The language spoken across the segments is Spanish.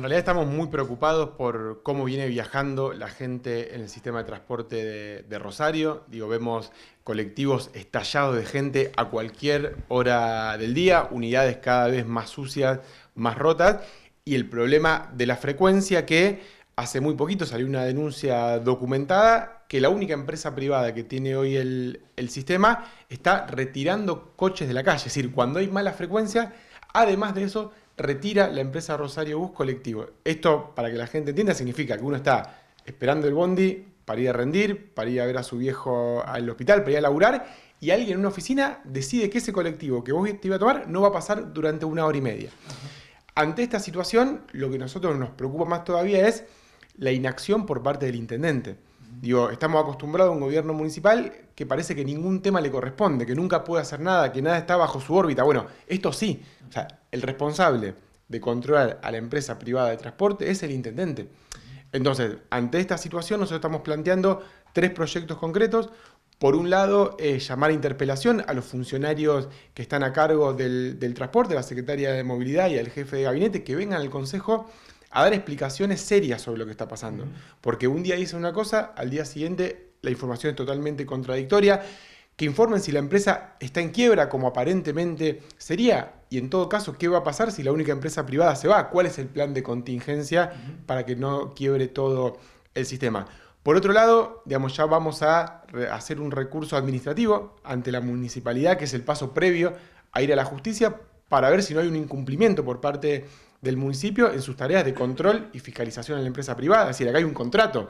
En realidad estamos muy preocupados por cómo viene viajando la gente en el sistema de transporte de, Rosario. Digo, vemos colectivos estallados de gente a cualquier hora del día, unidades cada vez más sucias, más rotas, y el problema de la frecuencia que hace muy poquito salió una denuncia documentada que la única empresa privada que tiene hoy el sistema está retirando coches de la calle. Es decir, cuando hay mala frecuencia, además de eso, retira la empresa Rosario Bus Colectivo. Esto, para que la gente entienda, significa que uno está esperando el bondi para ir a rendir, para ir a ver a su viejo al hospital, para ir a laburar, y alguien en una oficina decide que ese colectivo que vos te iba a tomar no va a pasar durante una hora y media. Ante esta situación, lo que a nosotros nos preocupa más todavía es la inacción por parte del intendente. Digo, estamos acostumbrados a un gobierno municipal que parece que ningún tema le corresponde, que nunca puede hacer nada, que nada está bajo su órbita. Bueno, esto sí. O sea, el responsable de controlar a la empresa privada de transporte es el intendente. Entonces, ante esta situación, nosotros estamos planteando tres proyectos concretos. Por un lado, eh, llamar a interpelación a los funcionarios que están a cargo del, transporte, transporte, la secretaria de movilidad y al jefe de gabinete, que vengan al Consejo a dar explicaciones serias sobre lo que está pasando. Porque un día dice una cosa, al día siguiente la información es totalmente contradictoria. Que informen si la empresa está en quiebra, como aparentemente sería. Y en todo caso, ¿qué va a pasar si la única empresa privada se va? ¿Cuál es el plan de contingencia para que no quiebre todo el sistema? Por otro lado, digamos, ya vamos a hacer un recurso administrativo ante la municipalidad, que es el paso previo a ir a la justicia, para ver si no hay un incumplimiento por parte del municipio en sus tareas de control y fiscalización en la empresa privada. Es decir, acá hay un contrato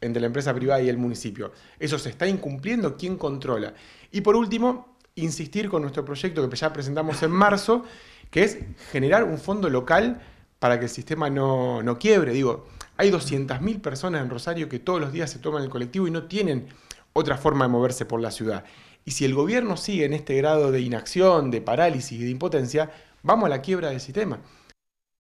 entre la empresa privada y el municipio. Eso se está incumpliendo, ¿quién controla? Y por último, insistir con nuestro proyecto que ya presentamos en marzo, que es generar un fondo local para que el sistema no, no quiebre. Digo, hay 200.000 personas en Rosario que todos los días se toman el colectivo y no tienen otra forma de moverse por la ciudad. Y si el gobierno sigue en este grado de inacción, de parálisis y de impotencia, vamos a la quiebra del sistema.